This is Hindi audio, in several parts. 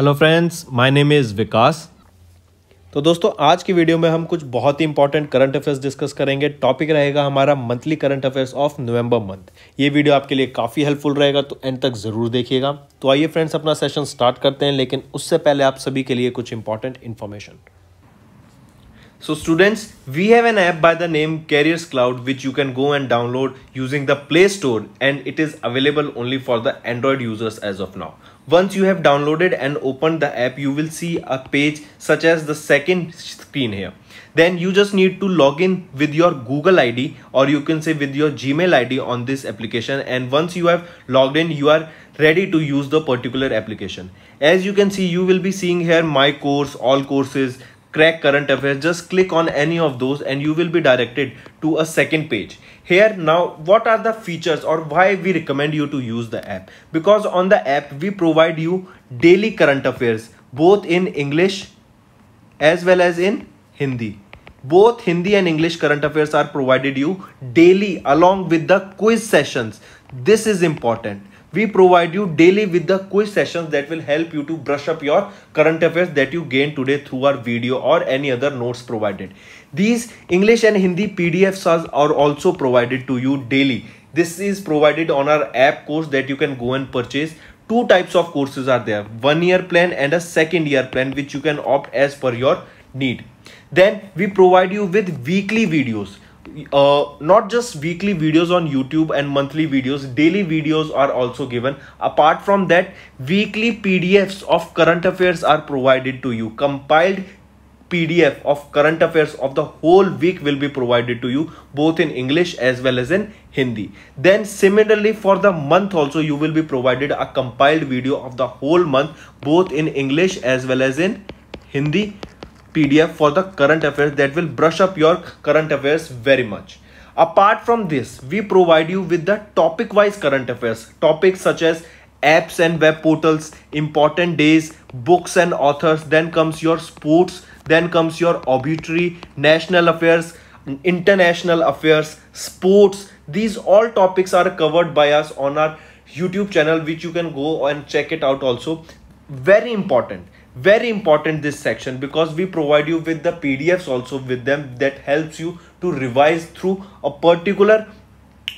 Hello friends my name is Vikas तो दोस्तों आज की वीडियो में हम कुछ बहुत ही इंपॉर्टेंट करंट अफेयर्स डिस्कस करेंगे टॉपिक रहेगा हमारा monthly current affairs of November month ये वीडियो आपके लिए काफ़ी हेल्पफुल रहेगा तो एंड तक ज़रूर देखिएगा तो आइए फ्रेंड्स अपना सेशन स्टार्ट करते हैं लेकिन उससे पहले आप सभी के लिए कुछ important information so students we have an app by the name Careers Cloud which you can go and download using the Play Store and it is available only for the Android users as of now Once you have downloaded and opened the app, you will see a page such as the second screen here. Then you just need to log in with your Google ID or you can say with your Gmail ID on this application. And once you have logged in, you are ready to use the particular application. As you can see, you will be seeing here my course, all courses, crack current affairs just click on any of those and you will be directed to a second page here now what are the features or why we recommend you to use the app because on the app we provide you daily current affairs both in english as well as in hindi both hindi and english current affairs are provided you daily along with the quiz sessions this is important we provide you daily with the quiz sessions that will help you to brush up your current affairs that you gain today through our video or any other notes provided. These English and Hindi PDFs are also provided to you daily. This is provided on our app course that you can go and purchase. Two types of courses are there, one year plan and a second year plan which you can opt as per your need. Then we provide you with weekly videos uh, not just weekly videos on YouTube and monthly videos, daily videos are also given. Apart from that, weekly PDFs of current affairs are provided to you. Compiled PDF of current affairs of the whole week will be provided to you both in English as well as in Hindi. Then similarly for the month also you will be provided a compiled video of the whole month both in English as well as in Hindi PDF for the current affairs that will brush up your current affairs very much. Apart from this, we provide you with the topic wise current affairs, topics such as apps and web portals, important days, books and authors, then comes your sports, then comes your obituary, national affairs, international affairs, sports. These all topics are covered by us on our YouTube channel, which you can go and check it out also. Very important very important this section because we provide you with the pdfs also with them that helps you to revise through a particular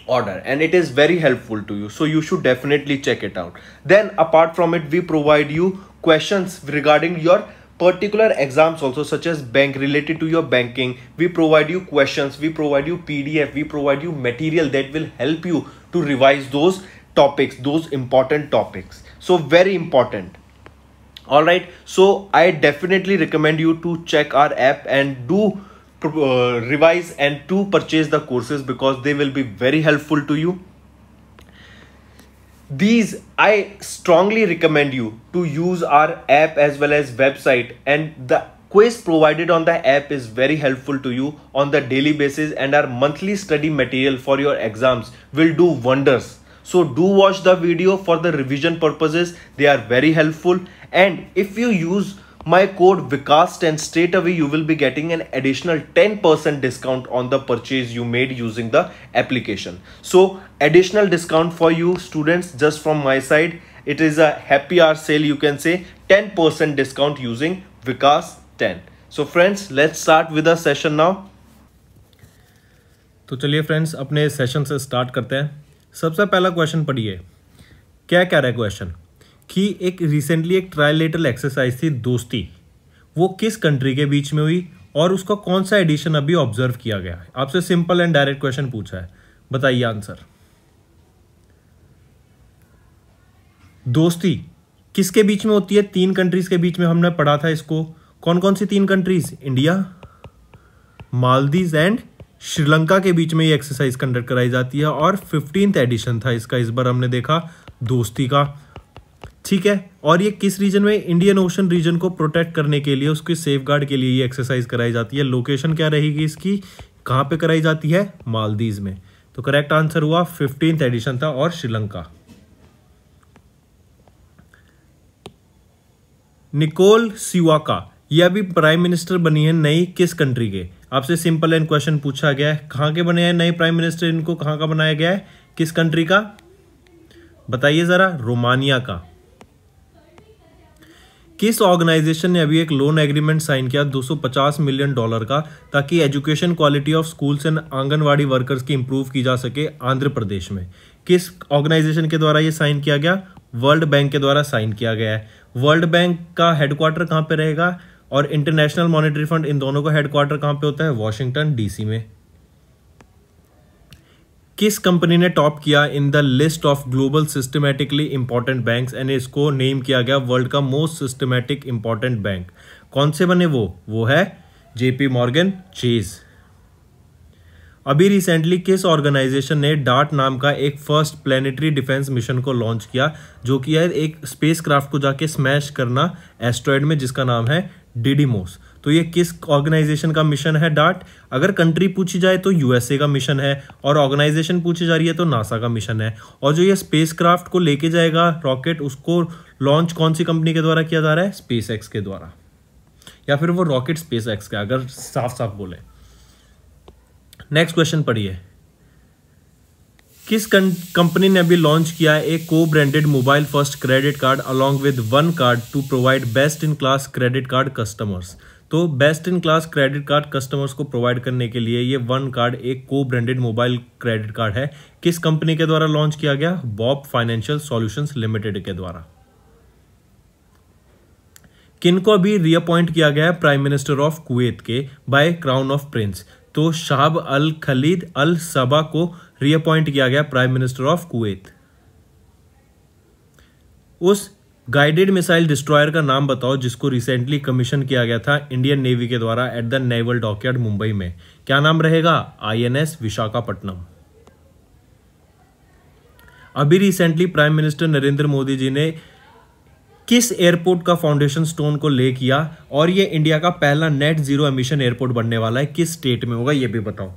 order and it is very helpful to you so you should definitely check it out then apart from it we provide you questions regarding your particular exams also such as bank related to your banking we provide you questions we provide you pdf we provide you material that will help you to revise those topics those important topics so very important all right so i definitely recommend you to check our app and do uh, revise and to purchase the courses because they will be very helpful to you these i strongly recommend you to use our app as well as website and the quiz provided on the app is very helpful to you on the daily basis and our monthly study material for your exams will do wonders so do watch the video for the revision purposes they are very helpful and if you use my code VICAST and straight away you will be getting an additional 10% discount on the purchase you made using the application. So additional discount for you students just from my side. It is a happy hour sale you can say 10% discount using VICAST 10. So friends let's start with the session now. तो चलिए फ्रेंड्स अपने सेशन से स्टार्ट करते हैं सबसे पहला क्वेश्चन पढ़िए क्या क्या है क्वेश्चन कि एक रिसेंटली एक ट्रायलेटरल एक्सरसाइज थी दोस्ती वो किस कंट्री के बीच में हुई और उसका कौन सा एडिशन अभी ऑब्जर्व किया गया है आपसे सिंपल एंड डायरेक्ट क्वेश्चन पूछा है बताइए आंसर दोस्ती किसके बीच में होती है तीन कंट्रीज के बीच में हमने पढ़ा था इसको कौन कौन सी तीन countries India Maldives and Sri Lanka के बीच में ये एक्सरसाइज कंडक्ट कराई जाती है और फिफ्टींथ एडिशन था इसका इस बार हमने देखा दोस्ती का ठीक है और ये किस रीजन में इंडियन ओशन रीजन को प्रोटेक्ट करने के लिए उसकी सेफ के लिए ये एक्सरसाइज कराई जाती है लोकेशन क्या रहेगी इसकी कहाँ पे कराई जाती है मालदीव में तो करेक्ट आंसर हुआ फिफ्टींथ एडिशन था और श्रीलंका निकोल सिवाका ये अभी प्राइम मिनिस्टर बनी है नई किस कंट्री के आपसे सिंपल एंड क्वेश्चन पूछा गया है कहाँ के बने हैं नए प्राइम मिनिस्टर इनको कहाँ का बनाया गया है किस कंट्री का बताइए ज़रा रोमानिया का किस ऑर्गेनाइजेशन ने अभी एक लोन एग्रीमेंट साइन किया 250 मिलियन डॉलर का ताकि education quality of schools and anganwadi workers की इंप्रूव की जा सके आंध्र प्रदेश में किस ऑर्गेनाइजेशन के द्वारा ये साइन किया गया वर्ल्ड बैंक के द्वारा साइन किया गया है वर्ल्ड बैंक का हेडक्वार्टर कहाँ पर रहेगा और इंटरनेशनल मॉनिटरी फंड इन दोनों का हेडक्वार्टर कहाँ पे होता है वॉशिंगटन डीसी में किस कंपनी ने टॉप किया in the list of global systemically important bank and इसको नेम किया गया वर्ल्ड का मोस्ट सिस्टमेटिक इंपॉर्टेंट बैंक कौन से बने वो वो है जेपी मॉर्गन चेज अभी रिसेंटली किस ऑर्गेनाइजेशन ने डार्ट नाम का एक फर्स्ट प्लेनेटरी डिफेंस मिशन को लॉन्च किया जो कि है एक स्पेसक्राफ्ट को जाके स्मैश करना एस्ट्रॉयड में जिसका नाम है डिडीमोस तो ये किस ऑर्गेनाइजेशन का मिशन है डार्ट अगर कंट्री पूछी जाए तो यूएसए का मिशन है और ऑर्गेनाइजेशन पूछी जा रही है तो नासा का मिशन है और जो ये स्पेस क्राफ्ट को लेके जाएगा रॉकेट उसको लॉन्च कौन सी कंपनी के द्वारा किया जा रहा है स्पेस के द्वारा या फिर वो रॉकेट स्पेस एक्स का अगर साफ साफ बोले नेक्स्ट क्वेश्चन पढ़िए किस कंपनी ने अभी लॉन्च किया है एक को branded mobile first credit card along with one card to provide best in class credit card customers तो best in class credit card customers को प्रोवाइड करने के लिए ये वन कार्ड एक को ब्रांडेड मोबाइल क्रेडिट कार्ड है किस कंपनी के द्वारा लॉन्च किया गया बॉब फाइनेंशियल सॉल्यूशंस लिमिटेड के द्वारा किनको अभी रीअपॉइंट किया गया है प्राइम मिनिस्टर ऑफ कुवैत के बाय क्राउन ऑफ प्रिंस तो शाहब अल खलीद अल सबा को रीअपॉइंट किया गया प्राइम मिनिस्टर ऑफ कुवैत उस गाइडेड मिसाइल डिस्ट्रॉयर का नाम बताओ जिसको रिसेंटली कमीशन किया गया था इंडियन नेवी के द्वारा at the naval dockyard Mumbai में क्या नाम रहेगा आईएनएस विशाखापट्टनम अभी recently prime minister Narendra Modi ji ने किस एयरपोर्ट का फाउंडेशन स्टोन को ले किया और ये इंडिया का पहला नेट जीरो एमिशन एयरपोर्ट बनने वाला है किस स्टेट में होगा ये भी बताओ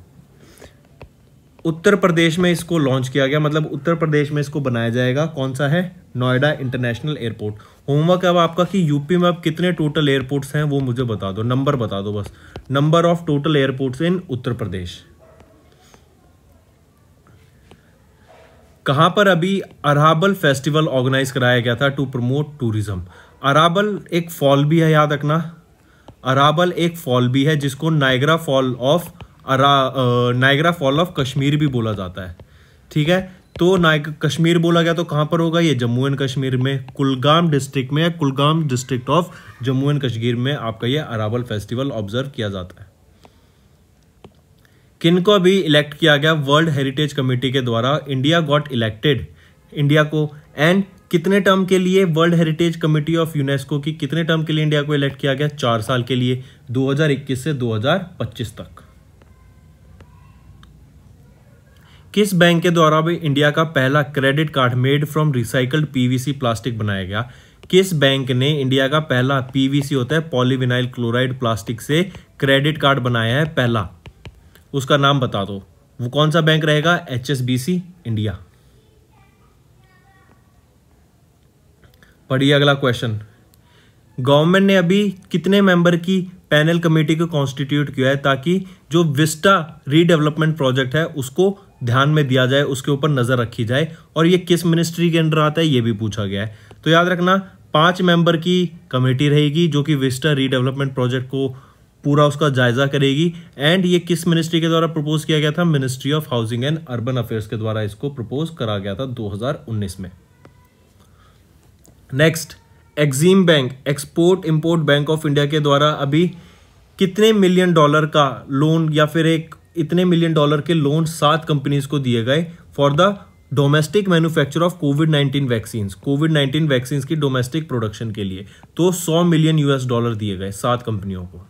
उत्तर प्रदेश में इसको लॉन्च किया गया मतलब उत्तर प्रदेश में इसको बनाया जाएगा कौन सा है नोएडा इंटरनेशनल एयरपोर्ट होमवर्क अब आपका कि यूपी में अब कितने टोटल एयरपोर्ट्स हैं वो मुझे बता दो नंबर बता दो बस number of total airports in Uttar Pradesh कहां पर अभी अराबल फेस्टिवल ऑर्गेनाइज कराया गया था टू प्रमोट टूरिज्म अराबल एक फॉल भी है याद रखना अराबल एक फॉल भी है जिसको Niagara fall of Niagara fall of Kashmir भी बोला जाता है ठीक है तो नायक कश्मीर बोला गया तो कहाँ पर होगा ये जम्मू एंड कश्मीर में कुलगाम डिस्ट्रिक्ट में या Kulgam district of Jammu and Kashmir में आपका ये अरावल फेस्टिवल ऑब्जर्व किया जाता है किनको अभी इलेक्ट किया गया वर्ल्ड हेरिटेज कमेटी के द्वारा इंडिया गॉट इलेक्टेड इंडिया को एंड कितने टर्म के लिए world heritage committee of UNESCO की कितने टर्म के लिए इंडिया को इलेक्ट किया गया चार साल के लिए 2021 से 2025 तक किस बैंक के द्वारा भी इंडिया का पहला credit card made from recycled PVC plastic बनाया गया किस बैंक ने इंडिया का पहला पीवीसी होता है पॉलीविनाइल क्लोराइड प्लास्टिक से क्रेडिट कार्ड बनाया है पहला उसका नाम बता दो वो कौन सा बैंक रहेगा एच इंडिया पढ़िए अगला क्वेश्चन गवर्नमेंट ने अभी कितने मेंबर की पैनल कमेटी को कॉन्स्टिट्यूट किया है ताकि जो विस्टा रीडेवलपमेंट प्रोजेक्ट है उसको ध्यान में दिया जाए उसके ऊपर नज़र रखी जाए और ये किस मिनिस्ट्री के अंडर आता है ये भी पूछा गया है तो याद रखना पांच मेंबर की कमेटी रहेगी जो कि विस्टा रीडेवलपमेंट प्रोजेक्ट को पूरा उसका जायजा करेगी एंड ये किस मिनिस्ट्री के द्वारा प्रपोज किया गया था ministry of housing and urban affairs के द्वारा इसको प्रपोज करा गया था 2019 में next EXIM bank export import bank of India के द्वारा अभी कितने मिलियन डॉलर का लोन या फिर एक इतने मिलियन डॉलर के लोन सात कंपनीज को दिए गए for the domestic manufacture of COVID 19 vaccine COVID 19 vaccine की डोमेस्टिक प्रोडक्शन के लिए तो 100 मिलियन यूएस डॉलर दिए गए सात कंपनियों को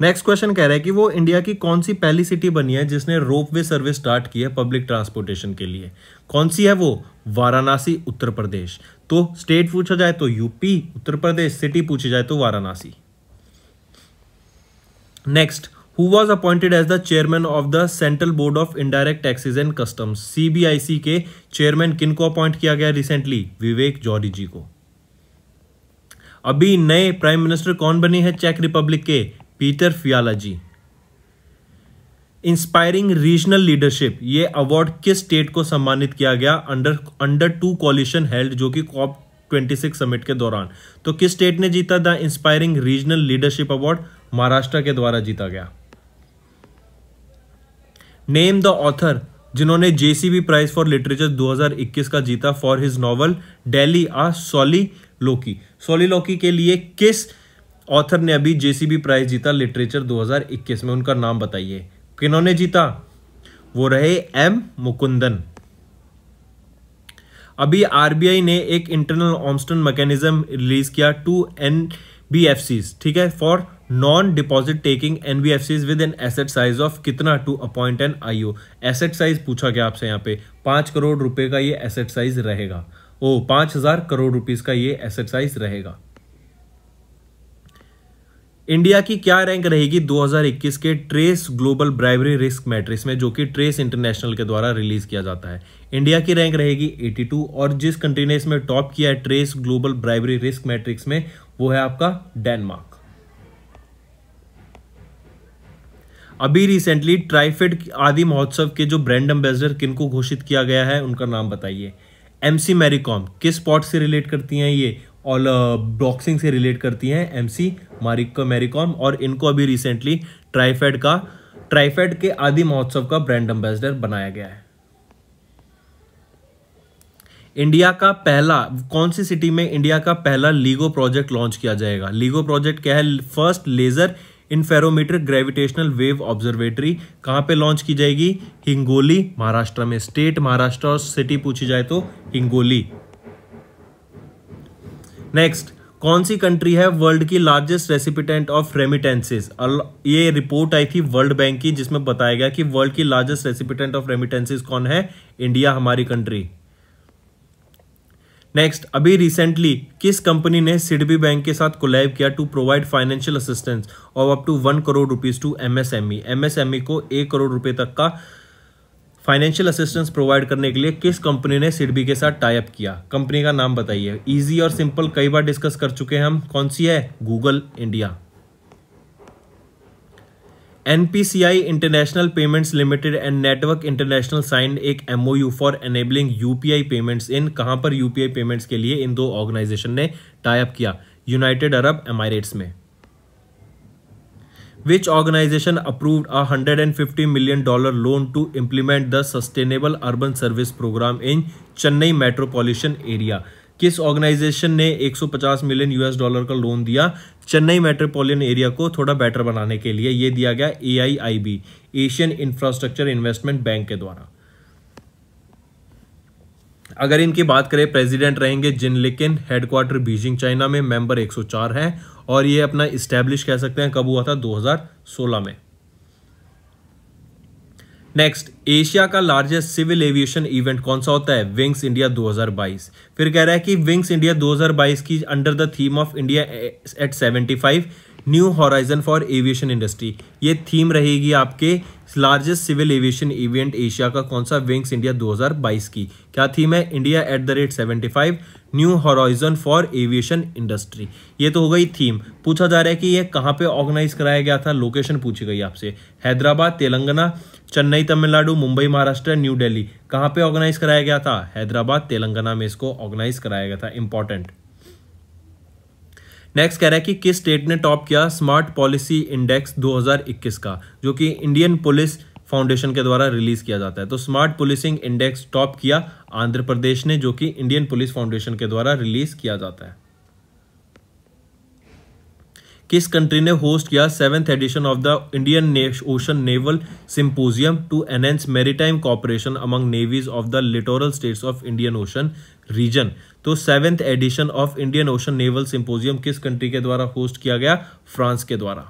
नेक्स्ट क्वेश्चन कह रहा है कि वो इंडिया की कौन सी पहली सिटी बनी है जिसने रोप वे सर्विस स्टार्ट की है पब्लिक ट्रांसपोर्टेशन के लिए कौन सी है वो वाराणसी उत्तर प्रदेश तो स्टेट पूछा जाए तो यूपी उत्तर प्रदेश सिटी पूछी जाए तो Varanasi next who was appointed as the chairman of the Central Board of Indirect Taxes and Customs CBIC के चेयरमैन किन को अपॉइंट किया गया रिसेंटली विवेक जौहरी जी को अभी नए प्राइम मिनिस्टर कौन बने हैं चेक रिपब्लिक के Peter Fiala ji inspiring regional leadership ये अवार्ड किस स्टेट को सम्मानित किया गया under under two coalition held जो कि कॉप 26 समिट के दौरान तो किस स्टेट ने जीता the inspiring regional leadership award Maharashtra के द्वारा जीता गया नेम द ऑथर जिन्होंने जेसीबी प्राइज फॉर लिटरेचर 2021 का जीता for his novel Delhi a soliloquy soliloquy के लिए किस ऑथर ने अभी जेसीबी प्राइज जीता लिटरेचर 2021 में उनका नाम बताइए किन्होंने जीता वो रहे एम मुकुंदन अभी आरबीआई ने एक इंटरनल ऑमस्टन मैकेनिज्म रिलीज किया to N B F C ठीक है for non deposit taking NBFC with an asset size of कितना to appoint an IO asset size पूछा गया आपसे यहाँ पे पांच करोड़ रुपए का ये एसेट साइज रहेगा ओ पांच हजार करोड़ रुपीज का ये एसेट साइज रहेगा इंडिया की क्या रैंक रहेगी 2021 के TRACE global bribery risk matrix में जो कि ट्रेस इंटरनेशनल के द्वारा रिलीज किया जाता है इंडिया की रैंक रहेगी 82 और जिस कंट्री ने इसमें टॉप किया है TRACE global bribery risk matrix में वो है आपका डेनमार्क अभी रिसेंटली ट्राइफेड आदि महोत्सव के जो ब्रांड एम्बेसडर किन को घोषित किया गया है उनका नाम बताइए एम सी कॉम किस स्पॉट से रिलेट करती हैं ये और बॉक्सिंग से रिलेट करती हैं एम सी मारिको मैरीकॉम और इनको अभी रिसेंटली ट्राइफेड का ट्राइफेड के आदि महोत्सव का ब्रांड एम्बेसडर बनाया गया है इंडिया का पहला कौन सी सिटी में इंडिया का पहला लीगो प्रोजेक्ट लॉन्च किया जाएगा लीगो प्रोजेक्ट क्या है first laser interferometer gravitational wave observatory कहाँ पे लॉन्च की जाएगी हिंगोली महाराष्ट्र में स्टेट महाराष्ट्र और सिटी पूछी जाए तो हिंगोली नेक्स्ट कौन सी कंट्री है वर्ल्ड की लार्जेस्ट रेसिपिटेंट ऑफ रेमिटेंसेस ये रिपोर्ट आई थी वर्ल्ड बैंक की जिसमें बताया गया कि वर्ल्ड की लार्जेस्ट रेसिपिटेंट ऑफ रेमिटेंसेस कौन है इंडिया हमारी कंट्री नेक्स्ट अभी रिसेंटली किस कंपनी ने सिडबी बैंक के साथ कोलैब किया टू प्रोवाइड फाइनेंशियल असिस्टेंस और up to one crore rupees to MSME MSME को एक करोड़ रुपए तक का फाइनेंशियल असिस्टेंस प्रोवाइड करने के लिए किस कंपनी ने सिडबी के साथ टाइप किया कंपनी का नाम बताइए ईजी और सिंपल कई बार डिस्कस कर चुके हैं हम कौन सी है Google India NPCI international payments limited and network international sign एक MoU for enabling UPI payments in कहां पर यूपीआई पेमेंट्स के लिए इन दो ऑर्गेनाइजेशन ने टाइप किया यूनाइटेड अरब एमारेट्स में which organisation approved a 150 million dollar loan to implement the sustainable urban service programme in Chennai metropolitan area किस ऑर्गेनाइजेशन ने 150 मिलियन यूएस डॉलर का लोन दिया चेन्नई मेट्रोपॉलिटन एरिया को थोड़ा बेटर बनाने के लिए यह दिया गया A Asian Infrastructure Investment Bank के द्वारा अगर इनकी बात करें प्रेसिडेंट रहेंगे Jin Liqun headquarter Beijing China में मेंबर 104 हैं और ये अपना इस्टेब्लिश कह सकते हैं कब हुआ था 2016 में नेक्स्ट एशिया का लार्जेस्ट सिविल एविएशन इवेंट कौन सा होता है विंग्स इंडिया 2022 फिर कह रहा है कि विंग्स इंडिया 2022 की under the theme of India at 75 new horizon for aviation industry ये थीम रहेगी आपके largest civil aviation event Asia का कौन सा विंग्स इंडिया 2022 की क्या थीम है India at the rate seventy five new horizon for aviation industry ये तो हो गई थीम पूछा जा रहा है कि ये कहाँ पे ऑर्गेनाइज कराया गया था लोकेशन पूछी गई आपसे हैदराबाद तेलंगाना चेन्नई तमिलनाडु मुंबई महाराष्ट्र न्यू दिल्ली कहाँ पे ऑर्गेनाइज कराया गया था हैदराबाद तेलंगाना में इसको ऑर्गेनाइज कराया गया था इंपॉर्टेंट नेक्स्ट कह रहा है कि किस स्टेट ने टॉप किया स्मार्ट पॉलिसी इंडेक्स 2021 का जो कि इंडियन पुलिस फाउंडेशन के द्वारा रिलीज किया जाता है तो स्मार्ट पुलिसिंग इंडेक्स टॉप किया आंध्र प्रदेश ने जो कि इंडियन पुलिस फाउंडेशन के द्वारा रिलीज किया जाता है किस कंट्री ने होस्ट किया seventh edition of the Indian Ocean naval symposium to enhance maritime cooperation among navies of the littoral states of Indian Ocean region तो seventh edition of Indian Ocean naval symposium किस कंट्री के द्वारा होस्ट किया गया फ्रांस के द्वारा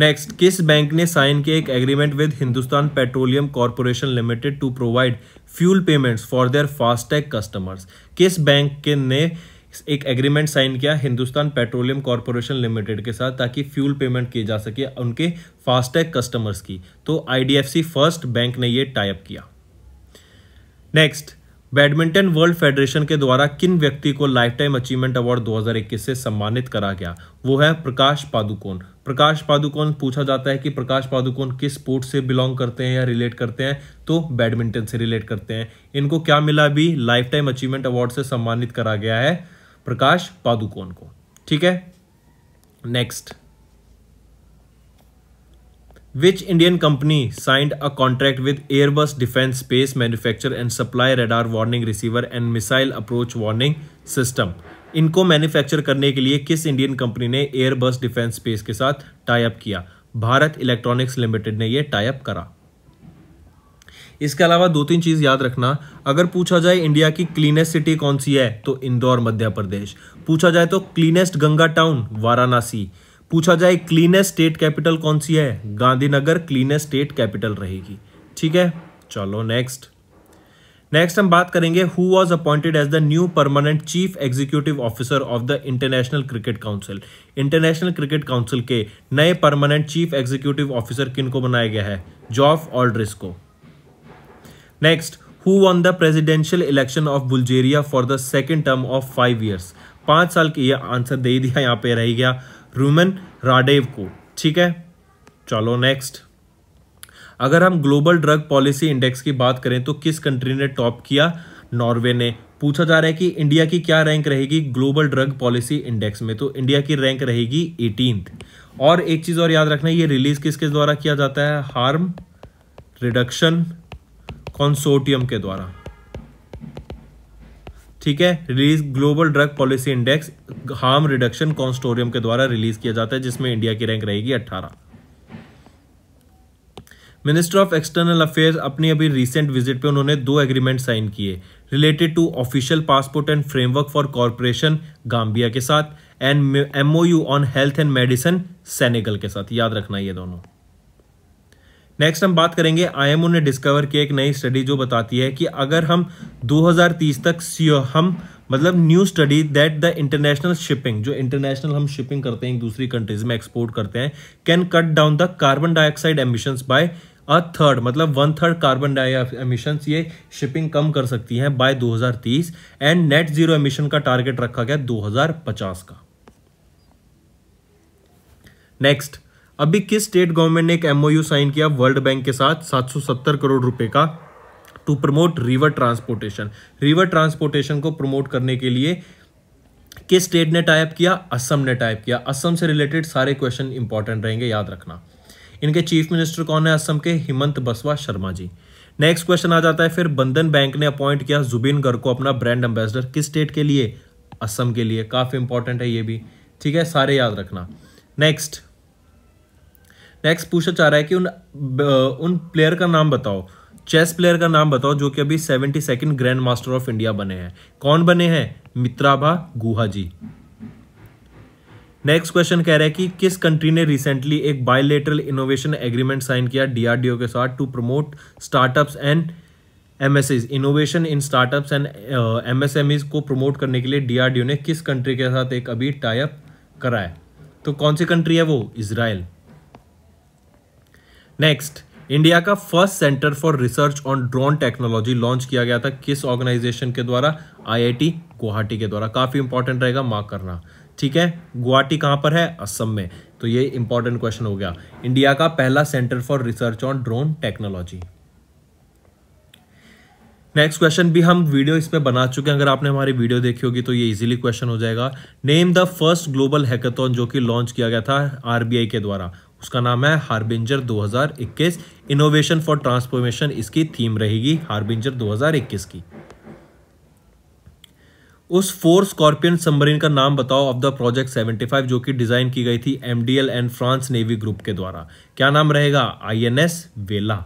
नेक्स्ट किस बैंक ने साइन किया एक agreement with Hindustan petroleum corporation limited to provide fuel payments for their FASTag customers किस बैंक के ने एक एग्रीमेंट साइन किया हिंदुस्तान पेट्रोलियम कॉर्पोरेशन लिमिटेड के साथ ताकि फ्यूल पेमेंट किए जा सके उनके फास्टैग कस्टमर्स की तो आईडीएफसी फर्स्ट बैंक ने यह टाइप किया नेक्स्ट बैडमिंटन वर्ल्ड फेडरेशन के द्वारा किन व्यक्ति को लाइफ टाइम अचीवमेंट अवार्ड 2021 से सम्मानित करा गया वो है प्रकाश पादुकोण प्रकाश पादुकोण पूछा जाता है कि प्रकाश पादुकोण किस स्पोर्ट से बिलोंग करते हैं या रिलेट करते हैं तो बैडमिंटन से रिलेट करते हैं इनको क्या मिला अभी लाइफ टाइम अचीवमेंट अवार्ड से सम्मानित करा गया है प्रकाश पादुकोण को ठीक है next Which Indian company signed a contract with Airbus Defence Space manufacture and supply radar warning receiver and missile approach warning system? इनको मैन्युफैक्चर करने के लिए किस इंडियन कंपनी ने एयरबस डिफेंस स्पेस के साथ टाइप किया भारत इलेक्ट्रॉनिक्स लिमिटेड ने यह टाइप करा इसके अलावा दो तीन चीज़ याद रखना अगर पूछा जाए इंडिया की क्लीनेस्ट सिटी कौन सी है तो इंदौर मध्य प्रदेश पूछा जाए तो क्लीनेस्ट गंगा टाउन वाराणसी पूछा जाए क्लीनेस्ट स्टेट कैपिटल कौन सी है गांधीनगर क्लीनेस्ट स्टेट कैपिटल रहेगी ठीक है चलो नेक्स्ट नेक्स्ट हम बात करेंगे who was appointed as the new permanent chief executive officer of the International Cricket Council International Cricket Council के नए परमानेंट चीफ एग्जीक्यूटिव ऑफिसर किन को बनाया गया है जॉफ ऑल्ड्रिस को next who won the presidential election of Bulgaria for the second term of five years पांच साल की ये आंसर दे दिया यहाँ पे रह गया रूमन राडेव को ठीक है चलो नेक्स्ट अगर हम ग्लोबल ड्रग पॉलिसी इंडेक्स की बात करें तो किस कंट्री ने टॉप किया नॉर्वे ने पूछा जा रहा है कि इंडिया की क्या रैंक रहेगी ग्लोबल ड्रग पॉलिसी इंडेक्स में तो इंडिया की रैंक रहेगी एटीन और एक चीज़ और याद रखना ये रिलीज किसके द्वारा किया जाता है हार्म रिडक्शन कॉन्सोटियम के द्वारा ठीक है release global drug policy index harm reduction consortium के द्वारा रिलीज किया जाता है जिसमें इंडिया की रैंक रहेगी अट्ठारह मिनिस्टर ऑफ एक्सटर्नल अफेयर्स अपनी अभी रिसेंट विजिट पे उन्होंने दो एग्रीमेंट साइन किए related to official passport and framework for corporation Gambia के साथ and MoU on health and medicine Senegal के साथ याद रखना ये दोनों नेक्स्ट हम बात करेंगे आईएमओ ने डिस्कवर किया एक नई स्टडी जो बताती है कि अगर हम 2030 तक सीओ हम मतलब new study that the international shipping जो इंटरनेशनल हम शिपिंग करते हैं दूसरी कंट्रीज में एक्सपोर्ट करते हैं can cut down the carbon dioxide emission by a third मतलब one third carbon dioxide emission ये शिपिंग कम कर सकती है by 2030 and net zero emission का टारगेट रखा गया 2050 का नेक्स्ट अभी किस स्टेट गवर्नमेंट ने एक एमओयू साइन किया वर्ल्ड बैंक के साथ 770 करोड़ रुपए का to promote river transportation river transportation को प्रमोट करने के लिए किस स्टेट ने टाइप किया असम ने टाइप किया असम से रिलेटेड सारे क्वेश्चन इंपॉर्टेंट रहेंगे याद रखना इनके चीफ मिनिस्टर कौन है असम के हिमंत बसवा शर्मा जी नेक्स्ट क्वेश्चन आ जाता है फिर बंधन बैंक ने अपॉइंट किया जुबिन गर्ग को अपना ब्रांड एम्बेसडर किस स्टेट के लिए असम के लिए काफ़ी इंपॉर्टेंट है ये भी ठीक है सारे याद रखना नेक्स्ट नेक्स्ट पूछना चाह रहा है कि उन उन प्लेयर का नाम बताओ चेस प्लेयर का नाम बताओ जो कि अभी seventy second grandmaster of India बने हैं कौन बने हैं मित्राभा गुहा जी नेक्स्ट क्वेश्चन कह रहा है कि किस कंट्री ने रिसेंटली एक बायोलेटरल इनोवेशन एग्रीमेंट साइन किया डीआरडीओ के साथ to promote startups and MSMEs innovation in startups and MSMEs को प्रमोट करने के लिए डीआरडीओ ने किस कंट्री के साथ एक अभी टाइप करा है तो कौन सी कंट्री है वो इसराइल नेक्स्ट इंडिया का first centre for research on drone technology launch किया गया था किस ऑर्गेनाइजेशन के द्वारा आईआईटी गुवाहाटी के द्वारा काफ़ी इंपॉर्टेंट रहेगा मार्क करना ठीक है गुवाहाटी कहां पर है असम में तो ये इंपॉर्टेंट क्वेश्चन हो गया इंडिया का पहला centre for research on drone technology next question भी हम वीडियो इस पर बना चुके हैं अगर आपने हमारी वीडियो देखी होगी तो ये इजीली क्वेश्चन हो जाएगा name the first global hackathon जो कि लॉन्च किया गया था आरबीआई के द्वारा उसका नाम है हार्बिंजर 2021 इनोवेशन फॉर ट्रांसफॉर्मेशन इसकी थीम रहेगी हार्बिंजर 2021 की उस फोर स्कॉर्पियन सबमरीन का नाम बताओ ऑफ द प्रोजेक्ट 75 जो कि डिजाइन की गई थी MDL and France navy group के द्वारा क्या नाम रहेगा आईएनएस वेला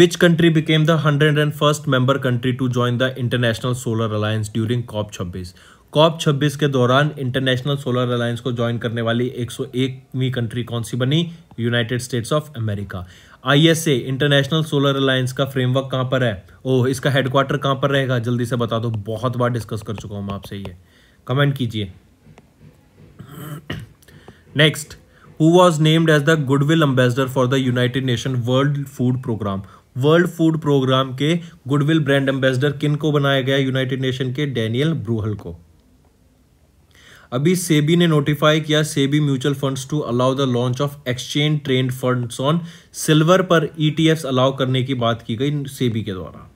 Which country became the 101st member country to join the International Solar Alliance during COP26? Corp 26 के दौरान इंटरनेशनल सोलर अलायंस को ज्वाइन करने वाली 101वीं कंट्री कौन सी बनी United states of America ISA international solar alliance का फ्रेमवर्क कहाँ पर है ओ इसका हेडक्वार्टर कहाँ पर रहेगा जल्दी से बता दो बहुत बार डिस्कस कर चुका हूँ मैं आपसे ये कमेंट कीजिए next who was named as the goodwill ambassador for the United Nation World Food Programme World Food Programme के गुडविल ब्रांड एम्बेसडर किन को बनाया गया यूनाइटेड नेशन के डैनियल ब्रूहल को अभी सेबी ने नोटिफाई किया SEBI mutual funds to allow the launch of exchange traded funds on silver पर ईटीएफ्स e अलाउ करने की बात की गई सेबी के द्वारा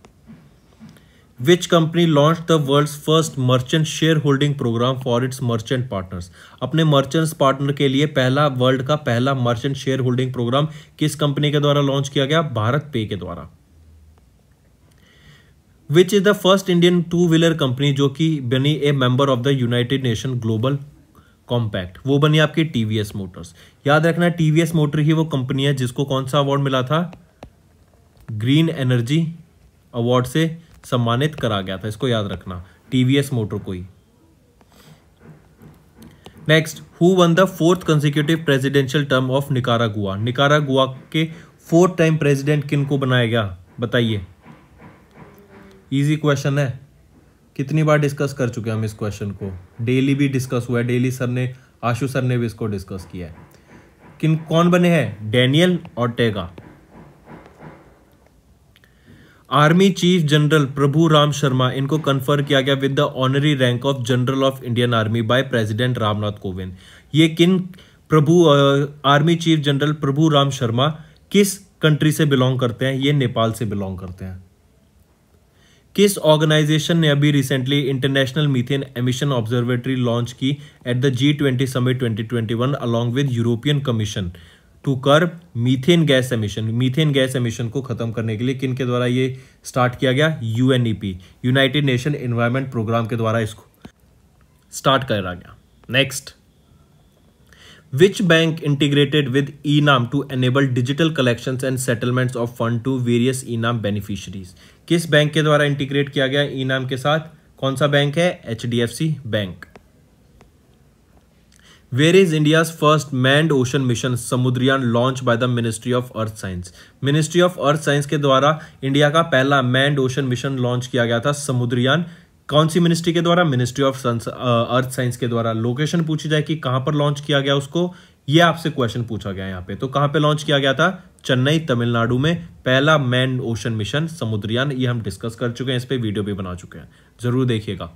which company launch the world first merchant share holding programme for its merchant partners अपने मर्चेंट्स पार्टनर के लिए पहला वर्ल्ड का पहला मर्चेंट शेयर होल्डिंग प्रोग्राम किस कंपनी के द्वारा लॉन्च किया गया भारत पे के द्वारा which is the first Indian two wheeler company जो कि बनी a member of the United Nation Global Compact वो बनी आपकी टीवीएस मोटर्स याद रखना टीवीएस मोटर ही वो कंपनी है जिसको कौन सा अवार्ड मिला था ग्रीन एनर्जी अवार्ड से सम्मानित करा गया था इसको याद रखना टीवीएस मोटर को ही next who won the fourth consecutive presidential term of Nicaragua निकारा गुआ के फोर्थ टाइम प्रेसिडेंट किन को बनाया गया बताइए इजी क्वेश्चन है कितनी बार डिस्कस कर चुके हैं हम इस क्वेश्चन को डेली भी डिस्कस हुआ है डेली सर ने आशु सर ने भी इसको डिस्कस किया है किन कौन बने हैं Daniel Ortega army chief general Prabhu Ram Sharma इनको कन्फर्म किया गया with the honorary rank of general of Indian army by president Ramnath Kovind ये किन Prabhu army chief general Prabhu Ram Sharma किस कंट्री से बिलोंग करते हैं ये नेपाल से बिलोंग करते हैं किस ऑर्गेनाइजेशन ने अभी recently international methane emission observatory launch की at the G twenty summit twenty twenty one along with European Commission to कर methane gas emission methane gas emission को खत्म करने के लिए किन के द्वारा ये स्टार्ट किया गया UNEP United Nation environment programme के द्वारा इसको स्टार्ट करा गया next which bank integrated with e NAM to enable digital collection and settlement of fund to various e NAM beneficiaries किस बैंक के द्वारा इंटीग्रेट किया गया ई e नाम के साथ कौन सा बैंक है H bank where is India first manned ocean mission Samudrayaan launch by the ministry of earth science ministry of earth science के द्वारा इंडिया का पहला मैंड ओशन मिशन लॉन्च किया गया था समुद्रयान कौन सी मिनिस्ट्री के द्वारा मिनिस्ट्री ऑफ अर्थ साइंस के द्वारा लोकेशन पूछी जाए कि कहां पर लॉन्च किया गया उसको ये आपसे क्वेश्चन पूछा गया यहाँ पे तो कहां पे लॉन्च किया गया था चेन्नई तमिलनाडु में पहला मैन ओशन मिशन समुद्रयान ये हम डिस्कस कर चुके हैं इस पर वीडियो भी बना चुके हैं जरूर देखिएगा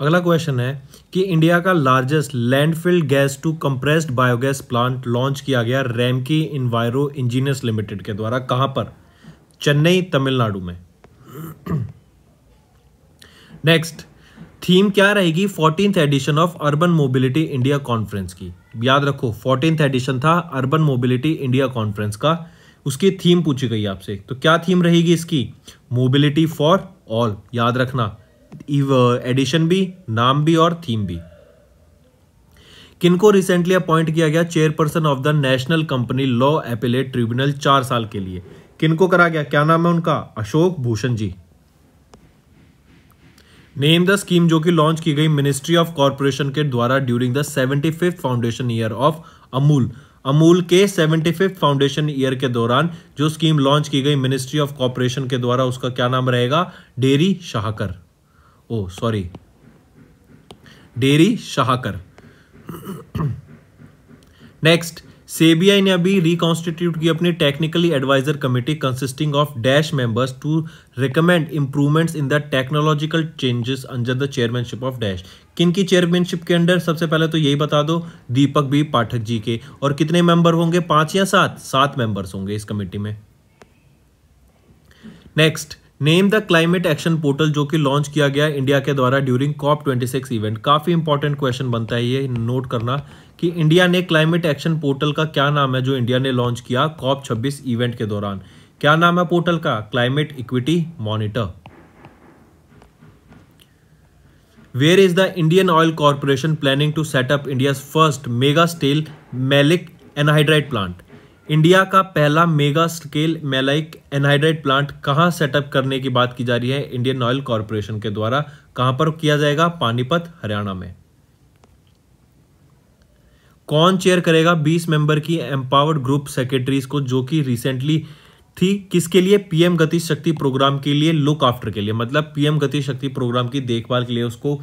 अगला क्वेश्चन है कि इंडिया का largest landfill gas to compressed biogas plant launch किया गया रैमकी इन्वायरो इंजीनियर्स लिमिटेड के द्वारा कहां पर चेन्नई तमिलनाडु में नेक्स्ट थीम क्या रहेगी fourteen edition of urban mobility India conference की याद रखो फोर्टीन एडिशन था अर्बन मोबिलिटी इंडिया कॉन्फ्रेंस का उसकी थीम पूछी गई आपसे तो क्या थीम रहेगी इसकी मोबिलिटी फॉर ऑल याद रखना एडिशन भी नाम भी और थीम भी किनको रिसेंटली अपॉइंट किया गया chairperson of the National Company Law Appellate Tribunal चार साल के लिए किनको करा गया क्या नाम है उनका Ashok Bhushan ji name the scheme जो कि लॉन्च की गई मिनिस्ट्री ऑफ कॉरपोरेशन के द्वारा during the seventy fifth foundation year of Amul Amul के सेवेंटी फिफ्थ फाउंडेशन ईयर के दौरान जो स्कीम लॉन्च की गई मिनिस्ट्री ऑफ कॉरपोरेशन के द्वारा उसका क्या नाम रहेगा dairy Sahkar oh sorry dairy Sahkar next SEBI ने अभी रिकॉन्स्टिट्यूट की अपनी technically advisor committee consisting of dash members to recommend improvements in the technological changes under the chairmanship of dash किन की चेयरमैनशिप के अंडर सबसे पहले तो यही बता दो दीपक बी पाठक जी के और कितने मेंबर होंगे पांच या सात सात मेंबर्स होंगे इस कमेटी में next name the climate action portal जो कि लॉन्च किया गया इंडिया के द्वारा ड्यूरिंग कॉप 26 इवेंट काफ़ी इंपॉर्टेंट क्वेश्चन बनता है ये नोट करना कि इंडिया ने क्लाइमेट एक्शन पोर्टल का क्या नाम है जो इंडिया ने लॉन्च किया कॉप 26 इवेंट के दौरान क्या नाम है पोर्टल का climate equity monitor where is the Indian Oil Corporation planning to set up India first mega steel maleic anhydride plant India का पहला mega scale maleic anhydride plant कहाँ सेटअप करने की बात की जा रही है इंडियन ऑयल कॉरपोरेशन के द्वारा कहां पर किया जाएगा पानीपत हरियाणा में कौन चेयर करेगा 20 मेंबर की एम्पावर्ड ग्रुप सेक्रेटरीज को जो कि रिसेंटली थी किसके लिए पीएम गति शक्ति प्रोग्राम के लिए लुक आफ्टर के लिए मतलब पीएम गति शक्ति प्रोग्राम की देखभाल के लिए उसको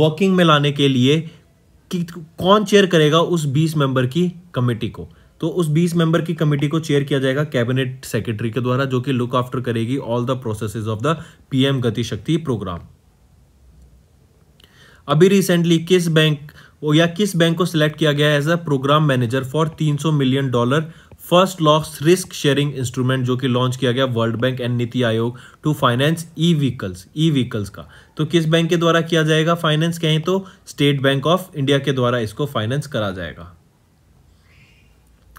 वर्किंग में लाने के लिए कि कौन चेयर करेगा उस 20 मेंबर की कमेटी को तो उस 20 मेंबर की कमेटी को चेयर किया जाएगा कैबिनेट सेक्रेटरी के द्वारा जो कि लुक आफ्टर करेगी all the processes of the PM Gatishakti programme अभी रिसेंटली किस बैंक या किस बैंक को सिलेक्ट किया गया as a programme manager for 300 million dollar first loss risk sharing instrument जो कि लॉन्च किया गया world bank and NITI Aayog to finance e vehicles e vehicles का तो किस बैंक के द्वारा किया जाएगा फाइनेंस कहें तो स्टेट बैंक ऑफ इंडिया के द्वारा इसको फाइनेंस करा जाएगा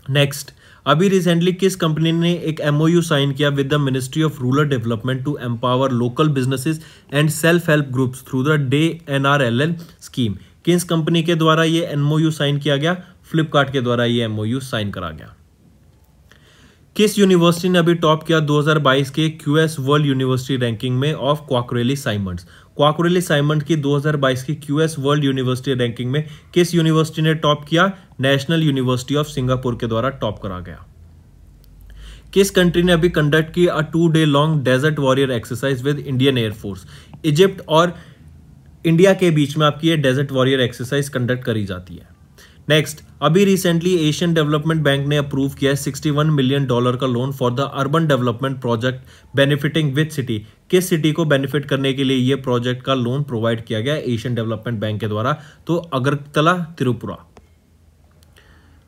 नेक्स्ट अभी रिसेंटली किस कंपनी ने एक एमओयू साइन किया with the ministry of rural development to empower local businesses and self help groups through the DAY N R L N scheme किस कंपनी के द्वारा ये एमओयू साइन किया गया फ्लिपकार्ट के द्वारा ये एमओयू साइन करा गया किस यूनिवर्सिटी ने अभी टॉप किया 2022 के क्यूएस वर्ल्ड यूनिवर्सिटी रैंकिंग में of Quacquarelli Symonds Quacquarelli Symonds की 2022 की क्यूएस वर्ल्ड यूनिवर्सिटी रैंकिंग में किस यूनिवर्सिटी ने टॉप किया नेशनल यूनिवर्सिटी ऑफ सिंगापुर के द्वारा टॉप करा गया किस कंट्री ने अभी कंडक्ट की a two day long desert warrior exercise with Indian air force Egypt और इंडिया के बीच में आपकी ये डेजर्ट वॉरियर एक्सरसाइज कंडक्ट करी जाती है नेक्स्ट अभी रिसेंटली एशियन डेवलपमेंट बैंक ने अप्रूव किया है वन मिलियन डॉलर का loan for the urban development project benefiting with city किस सिटी को बेनिफिट करने के लिए ये प्रोजेक्ट का लोन प्रोवाइड किया गया एशियन डेवलपमेंट बैंक के द्वारा तो Agartala Tripura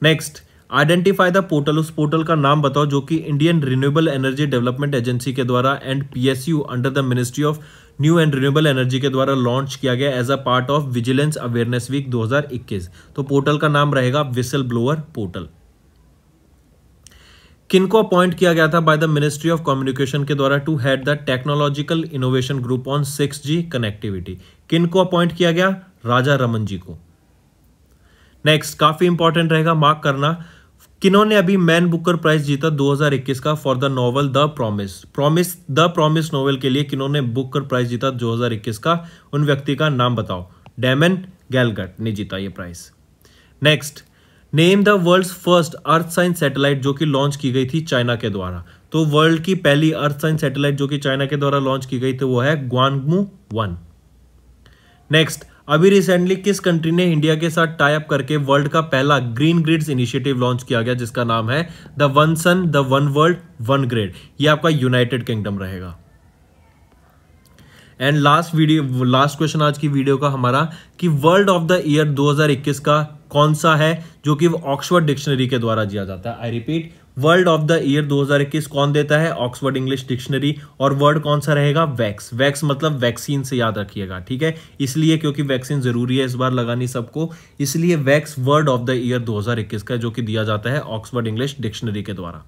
next identify the portal उस पोर्टल का नाम बताओ जो कि Indian renewable energy development agency के द्वारा and PSU under the ministry of new and renewable energy के द्वारा लॉन्च किया गया as a part of vigilance awareness week 2021 तो पोर्टल का नाम रहेगा विसल ब्लोअर पोर्टल किनको अपॉइंट किया गया था by the ministry of communication के द्वारा to head the technological innovation group on six G connectivity किनको अपॉइंट किया गया राजा रमन जी को नेक्स्ट काफी इंपॉर्टेंट रहेगा मार्क करना किन्होंने अभी मैन बुकर प्राइज जीता 2021 का for the novel the promise promise the promise novel के लिए किन्होंने बुकर प्राइज जीता 2021 का उन व्यक्ति का नाम बताओ डेमन गैलगट ने जीता ये prize next name the world first earth science satellite जो कि लॉन्च की गई थी चाइना के द्वारा तो वर्ल्ड की पहली अर्थ साइंस सैटेलाइट जो कि चाइना के द्वारा लॉन्च की गई थी वो है ग्वानगमू वन नेक्स्ट अभी रिसेंटली किस कंट्री ने इंडिया के साथ टाई अप करके वर्ल्ड का पहला ग्रीन ग्रिड्स इनिशिएटिव लॉन्च किया गया जिसका नाम है the one sun the one world one grid ये आपका यूनाइटेड किंगडम रहेगा and last video last question आज की वीडियो का हमारा कि वर्ल्ड ऑफ द ईयर 2021 का कौन सा है जो कि ऑक्सफर्ड डिक्शनरी के द्वारा दिया जाता है I repeat world of the year 2021 कौन देता है ऑक्सफर्ड इंग्लिश डिक्शनरी और वर्ड कौन सा रहेगा वैक्स वैक्स मतलब वैक्सीन से याद रखिएगा ठीक है इसलिए क्योंकि वैक्सीन जरूरी है इस बार लगानी सबको इसलिए vax word of the year 2021 का जो कि दिया जाता है ऑक्सफर्ड इंग्लिश डिक्शनरी के द्वारा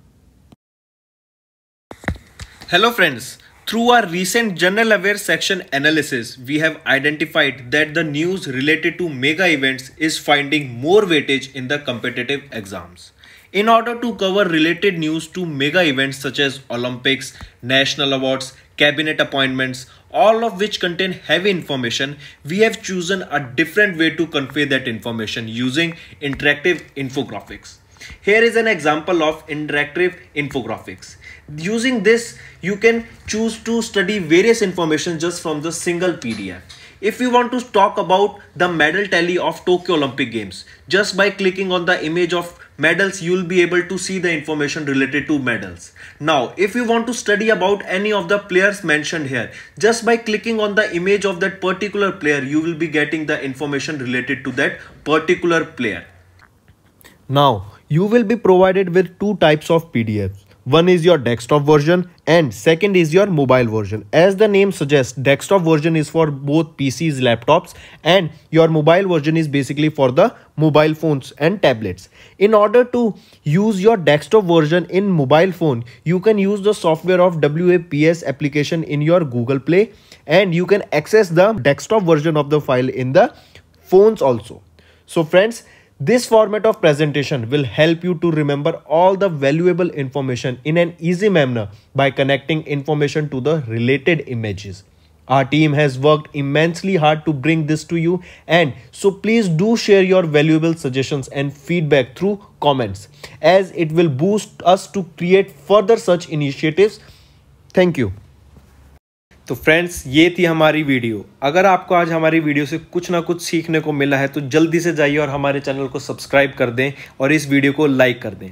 hello friends through our recent general aware section analysis we have identified that the news related to mega events is finding more weightage in the competitive exams in order to cover related news to mega events such as Olympics, national awards, cabinet appointments, all of which contain heavy information, we have chosen a different way to convey that information using interactive infographics. Here is an example of interactive infographics. Using this, you can choose to study various information just from the single PDF. If you want to talk about the medal tally of Tokyo Olympic Games, just by clicking on the image of medals you will be able to see the information related to medals now if you want to study about any of the players mentioned here just by clicking on the image of that particular player you will be getting the information related to that particular player now you will be provided with two types of pdfs one is your desktop version and second is your mobile version as the name suggests desktop version is for both pcs laptops and your mobile version is basically for the mobile phones and tablets in order to use your desktop version in mobile phone you can use the software of waps application in your google play and you can access the desktop version of the file in the phones also so friends this format of presentation will help you to remember all the valuable information in an easy manner by connecting information to the related images. Our team has worked immensely hard to bring this to you and so please do share your valuable suggestions and feedback through comments as it will boost us to create further such initiatives. Thank you. तो फ्रेंड्स ये थी हमारी वीडियो अगर आपको आज हमारी वीडियो से कुछ ना कुछ सीखने को मिला है तो जल्दी से जाइए और हमारे चैनल को सब्सक्राइब कर दें और इस वीडियो को लाइक कर दें